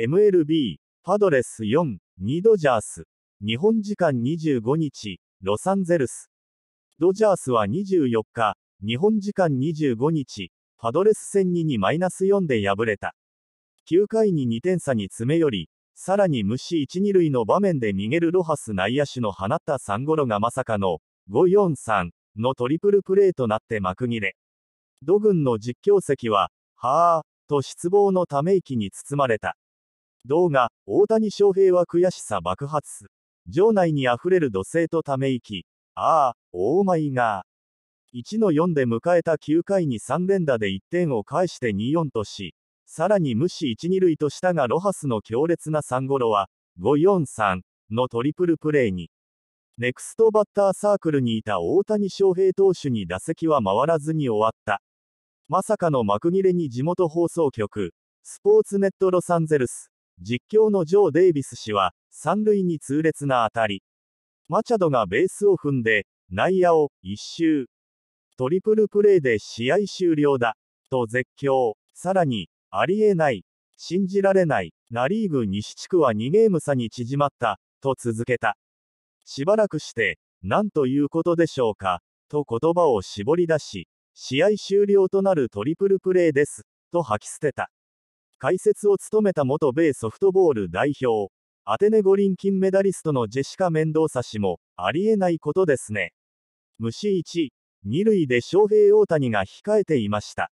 MLB、パドレス4、2ドジャース。日本時間25日、ロサンゼルス。ドジャースは24日、日本時間25日、パドレス戦に2マイナス4で敗れた。9回に2点差に詰め寄り、さらに虫1、2塁の場面で逃げるロハス内野手の放った3ゴロがまさかの543のトリプルプレーとなって幕切れ。ド軍の実況席は、はあ、と失望のため息に包まれた。動画、大谷翔平は悔しさ爆発。場内にあふれる土星とため息。ああ、オーマイガー。1の4で迎えた9回に3連打で1点を返して2-4とし、さらに無視1、2塁としたがロハスの強烈な3ゴロは、5-4-3のトリプルプレーに。ネクストバッターサークルにいた大谷翔平投手に打席は回らずに終わった。まさかの幕切れに地元放送局、スポーツネットロサンゼルス、実況のジョー・デイビス氏は、三塁に痛烈な当たり。マチャドがベースを踏んで、内野を一周。トリプルプレーで試合終了だ。と絶叫。さらに、ありえない。信じられない。ナリーグ西地区は2ゲーム差に縮まった。と続けた。しばらくして、なんということでしょうか。と言葉を絞り出し、試合終了となるトリプルプレーです。と吐き捨てた。解説を務めた元米ソフトボール代表、アテネ五輪金メダリストのジェシカ・メンドーサ氏も、ありえないことですね。虫1、2塁で翔平大谷が控えていました。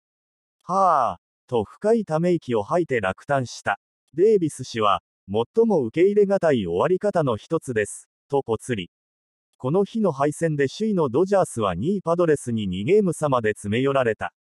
はあ、と深いため息を吐いて落胆した。デイビス氏は、最も受け入れがたい終わり方の一つです、とぽつり。この日の敗戦で首位のドジャースは2位パドレスに2ゲーム差まで詰め寄られた。